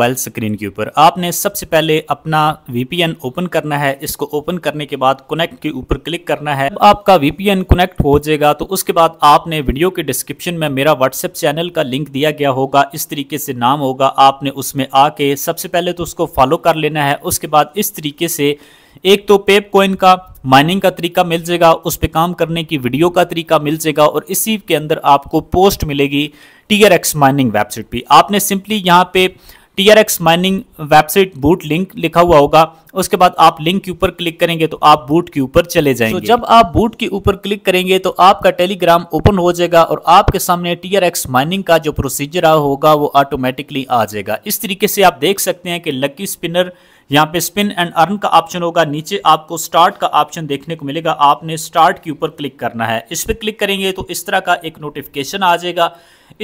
mobile screen के ऊपर आपने सबसे पहले अपना वीपीएन ओपन करना है इसको ओपन करने के बाद कनेक्ट के ऊपर क्लिक करना है आपका वीपीएन कनेक्ट हो जाएगा तो उसके बाद आपने वीडियो के डिस्क्रिप्शन में मेरा व्हाट्सएप चैनल का लिंक दिया गया होगा इस तरीके से नाम होगा आपने उसमें आके सबसे पहले तो उसको फॉलो कर लेना है उसके बाद इस तरीके से एक तो पेप कॉइन का माइनिंग का तरीका मिल जाएगा उस पर काम करने की वीडियो का तरीका मिल जाएगा और इसी के अंदर आपको पोस्ट मिलेगी टीआरएक्स माइनिंग वेबसाइट पे आपने सिंपली यहाँ पे T mining website boot link लिखा हुआ होगा उसके बाद आप लिंक के ऊपर क्लिक करेंगे तो आप बूट के ऊपर चले जाएंगे तो जब आप बूट के ऊपर क्लिक करेंगे तो आपका टेलीग्राम ओपन हो जाएगा और आपके सामने टी आर एक्स माइनिंग का जो प्रोसीजर होगा वो ऑटोमेटिकली आ जाएगा इस तरीके से आप देख सकते हैं कि लकी स्पिनर यहाँ पे स्पिन एंड अर्न का ऑप्शन होगा नीचे आपको स्टार्ट का ऑप्शन देखने को मिलेगा आपने स्टार्ट के ऊपर क्लिक करना है इस पर क्लिक करेंगे तो इस तरह का एक नोटिफिकेशन आ जाएगा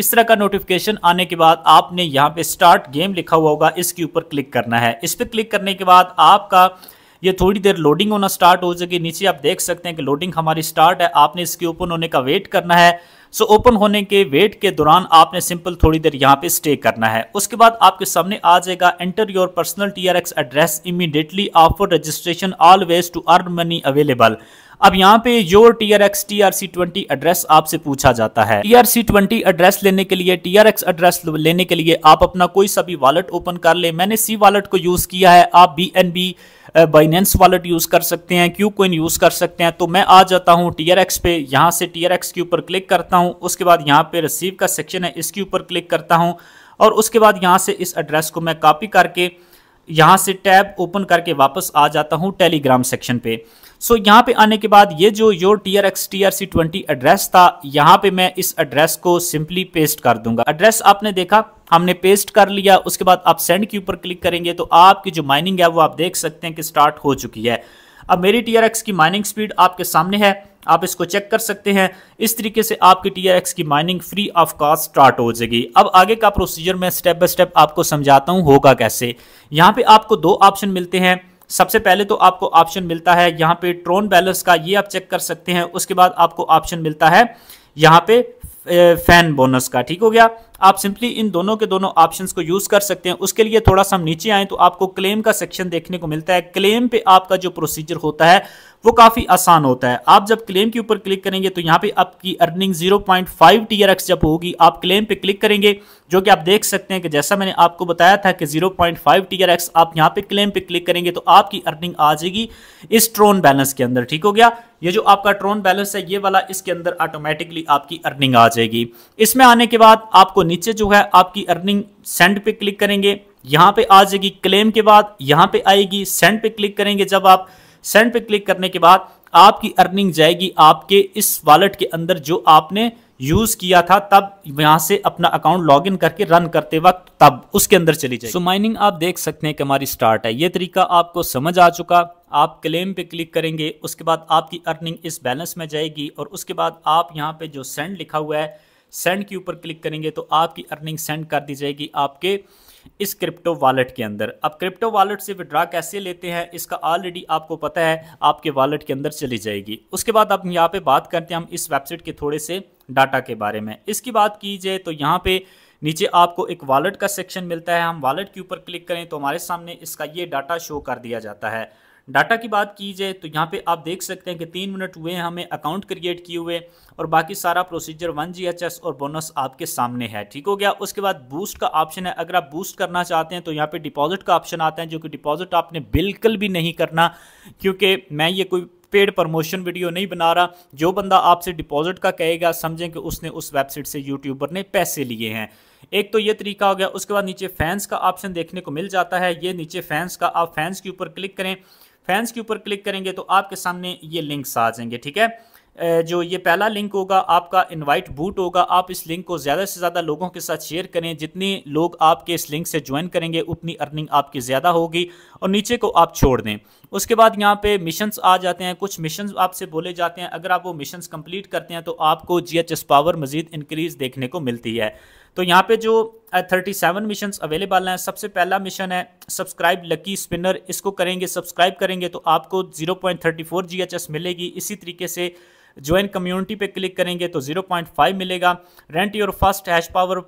इस तरह का नोटिफिकेशन आने के बाद आपने यहाँ पे स्टार्ट गेम लिखा हुआ होगा इसके ऊपर क्लिक करना है इस पर क्लिक करने के बाद आपका ये थोड़ी देर लोडिंग होना स्टार्ट हो जाएगी नीचे आप देख सकते हैं कि लोडिंग हमारी स्टार्ट है आपने इसके ओपन होने का वेट करना है सो ओपन होने के वेट के दौरान आपने सिंपल थोड़ी देर यहाँ पे स्टे करना है उसके बाद आपके सामने आ जाएगा enter your personal T address immediately after registration always to earn money available अब यहाँ पे your T R X T R C twenty address आपसे पूछा जाता है T R C twenty address लेने के लिए टी आर एक्स एड्रेस लेने के लिए आप अपना कोई सा भी वॉलेट ओपन कर ले मैंने सी वॉलेट को यूज किया है आप B N B Binance wallet use कर सकते हैं क्यू कोइन यूज कर सकते हैं तो मैं आ जाता हूँ टीयर एक्स पे यहाँ से आर एक्स के ऊपर क्लिक करता हूँ उसके बाद यहाँ पे रिसीव का सेक्शन है इसके ऊपर क्लिक करता हूँ और उसके बाद यहाँ से इस एड्रेस को मैं कॉपी करके यहाँ से टैब ओपन करके वापस आ जाता हूँ टेलीग्राम सेक्शन पे सो so, यहाँ पे आने के बाद ये जो your T R X T R C twenty address था यहाँ पे मैं इस एड्रेस को सिंपली पेस्ट कर दूंगा एड्रेस आपने देखा हमने पेस्ट कर लिया उसके बाद आप सेंड के ऊपर क्लिक करेंगे तो आपकी जो माइनिंग है वो आप देख सकते हैं कि स्टार्ट हो चुकी है अब मेरी टी आर एक्स की माइनिंग स्पीड आपके सामने है आप इसको चेक कर सकते हैं इस तरीके से आपकी टीआरएक्स की mining free of cost start हो जाएगी अब आगे का प्रोसीजर मैं स्टेप बाय स्टेप आपको समझाता हूँ होगा कैसे यहाँ पे आपको दो ऑप्शन मिलते हैं सबसे पहले तो आपको ऑप्शन मिलता है यहाँ पे ट्रोन बैलेंस का ये आप चेक कर सकते हैं उसके बाद आपको ऑप्शन मिलता है यहाँ पे फैन बोनस का ठीक हो गया आप सिंपली इन दोनों के दोनों ऑप्शंस को यूज कर सकते हैं उसके लिए थोड़ा सा हम नीचे आए तो आपको क्लेम का सेक्शन देखने को मिलता है क्लेम पे आपका जो प्रोसीजर होता है वो काफी आसान होता है आप जब क्लेम के ऊपर क्लिक करेंगे तो यहाँ पे आपकी अर्निंग 0.5 पॉइंट टीआरएक्स जब होगी आप क्लेम पे क्लिक करेंगे जो कि आप देख सकते हैं कि जैसा मैंने आपको बताया था कि 0.5 पॉइंट टीआरएक्स आप यहाँ पे क्लेम पे क्लिक करेंगे तो आपकी अर्निंग आ जाएगी इस ट्रोन बैलेंस के अंदर ठीक हो गया ये जो आपका ट्रोन बैलेंस है ये वाला इसके अंदर ऑटोमेटिकली आपकी अर्निंग आ जाएगी इसमें आने के बाद आपको नीचे जो है आपकी अर्निंग सेंड पे क्लिक करेंगे यहां पे आ जाएगी क्लेम के बाद यहां पे आएगी सेंड पे क्लिक करेंगे जब आप सेंड पे क्लिक करने के बाद आपकी अर्निंग जाएगी आपके इस वॉलेट के अंदर जो आपने यूज किया था तब यहां से अपना अकाउंट लॉगिन करके रन करते वक्त तब उसके अंदर चली जाए सो so, माइनिंग आप देख सकते हैं कि हमारी स्टार्ट है ये तरीका आपको समझ आ चुका आप क्लेम पे क्लिक करेंगे उसके बाद आपकी अर्निंग इस बैलेंस में जाएगी और उसके बाद आप यहां पे जो सेंड लिखा हुआ है सेंड के ऊपर क्लिक करेंगे तो आपकी अर्निंग सेंड कर दी जाएगी आपके इस क्रिप्टो वॉलेट के अंदर अब क्रिप्टो वॉलेट से विड्रा कैसे लेते हैं इसका ऑलरेडी आपको पता है आपके वॉलेट के अंदर चली जाएगी उसके बाद अब यहाँ पे बात करते हैं हम इस वेबसाइट के थोड़े से डाटा के बारे में इसकी बात की जाए तो यहाँ पे नीचे आपको एक वॉलेट का सेक्शन मिलता है हम वॉलेट के ऊपर क्लिक करें तो हमारे सामने इसका ये डाटा शो कर दिया जाता है डाटा की बात की जाए तो यहाँ पे आप देख सकते हैं कि तीन मिनट हुए हैं हमें अकाउंट क्रिएट किए हुए और बाकी सारा procedure one G H S और बोनस आपके सामने है ठीक हो गया उसके बाद बूस्ट का ऑप्शन है अगर आप बूस्ट करना चाहते हैं तो यहाँ पे डिपॉजिट का ऑप्शन आता है जो कि डिपॉजिट आपने बिल्कुल भी नहीं करना क्योंकि मैं ये कोई पेड प्रमोशन वीडियो नहीं बना रहा जो बंदा आपसे डिपॉजिट का कहेगा समझें कि उसने उस वेबसाइट से यूट्यूबर ने पैसे लिए हैं एक तो ये तरीका हो गया उसके बाद नीचे फैंस का ऑप्शन देखने को मिल जाता है ये नीचे फैंस का आप फैंस के ऊपर क्लिक करें फैंस के ऊपर क्लिक करेंगे तो आपके सामने ये लिंक्स आ जाएंगे ठीक है जो ये पहला लिंक होगा आपका इनवाइट बूट होगा आप इस लिंक को ज़्यादा से ज़्यादा लोगों के साथ शेयर करें जितने लोग आपके इस लिंक से ज्वाइन करेंगे उतनी अर्निंग आपकी ज़्यादा होगी और नीचे को आप छोड़ दें उसके बाद यहाँ पे मिशंस आ जाते हैं कुछ मिशंस आपसे बोले जाते हैं अगर आप वो मिशंस कंप्लीट करते हैं तो आपको जीएचएस पावर मजीद इंक्रीज देखने को मिलती है तो यहाँ पे जो थर्टी सेवन मिशन अवेलेबल हैं सबसे पहला मिशन है सब्सक्राइब लकी स्पिनर इसको करेंगे सब्सक्राइब करेंगे तो आपको zero point thirty four G H S मिलेगी इसी तरीके से ज्वाइन कम्युनिटी पे क्लिक करेंगे तो 0.5 मिलेगा rent your first hash power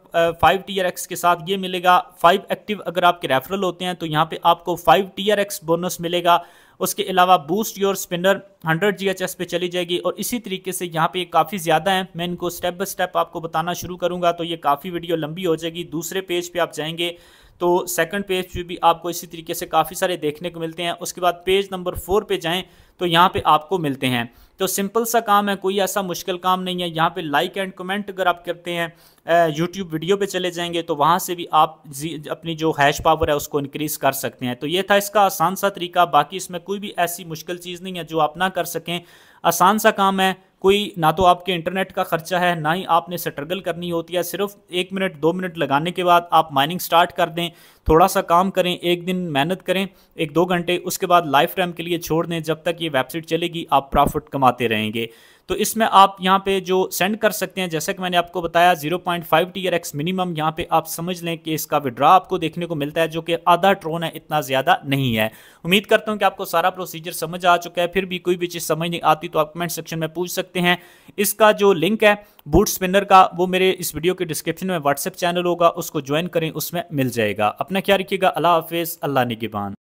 five T X के साथ ये मिलेगा फाइव एक्टिव अगर आपके रेफरल होते हैं तो यहाँ पे आपको फाइव टी एक्स बोनस मिलेगा उसके अलावा बूस्ट योर स्पिनर 100 एस पे चली जाएगी और इसी तरीके से यहाँ पे काफ़ी ज़्यादा है मैं इनको स्टेप बाय स्टेप आपको बताना शुरू करूँगा तो ये काफ़ी वीडियो लंबी हो जाएगी दूसरे पेज पे आप जाएंगे तो सेकंड पेज पे भी आपको इसी तरीके से काफ़ी सारे देखने को मिलते हैं उसके बाद पेज नंबर फोर पे जाएं तो यहाँ पे आपको मिलते हैं तो सिंपल सा काम है कोई ऐसा मुश्किल काम नहीं है यहाँ पे लाइक एंड कमेंट अगर आप करते हैं यूट्यूब वीडियो पे चले जाएंगे तो वहाँ से भी आप अपनी जो हैश पावर है उसको इंक्रीज़ कर सकते हैं तो ये था इसका आसान सा तरीका बाकी इसमें कोई भी ऐसी मुश्किल चीज़ नहीं है जो आप ना कर सकें आसान सा काम है कोई ना तो आपके इंटरनेट का खर्चा है ना ही आपने स्ट्रगल करनी होती है सिर्फ एक मिनट दो मिनट लगाने के बाद आप माइनिंग स्टार्ट कर दें थोड़ा सा काम करें एक दिन मेहनत करें एक दो घंटे उसके बाद लाइफ टाइम के लिए छोड़ दें जब तक ये वेबसाइट चलेगी आप प्रॉफिट कमाते रहेंगे तो इसमें आप यहाँ पे जो सेंड कर सकते हैं जैसे कि मैंने आपको बताया 0.5 point five T R X minimum यहाँ पे आप समझ लें कि इसका विड्रा आपको देखने को मिलता है जो कि आधा ट्रोन है इतना ज़्यादा नहीं है उम्मीद करता हूँ कि आपको सारा प्रोसीजर समझ आ चुका है फिर भी कोई भी चीज़ समझ नहीं आती तो आप कमेंट सेक्शन में पूछ सकते हैं इसका जो लिंक है बूट स्पिनर का वो मेरे इस वीडियो के डिस्क्रिप्शन में व्हाट्सएप चैनल होगा उसको ज्वाइन करें उसमें मिल जाएगा अपना क्या रखिएगा अल्लाह हाफिज़ अल्लाह निगिबान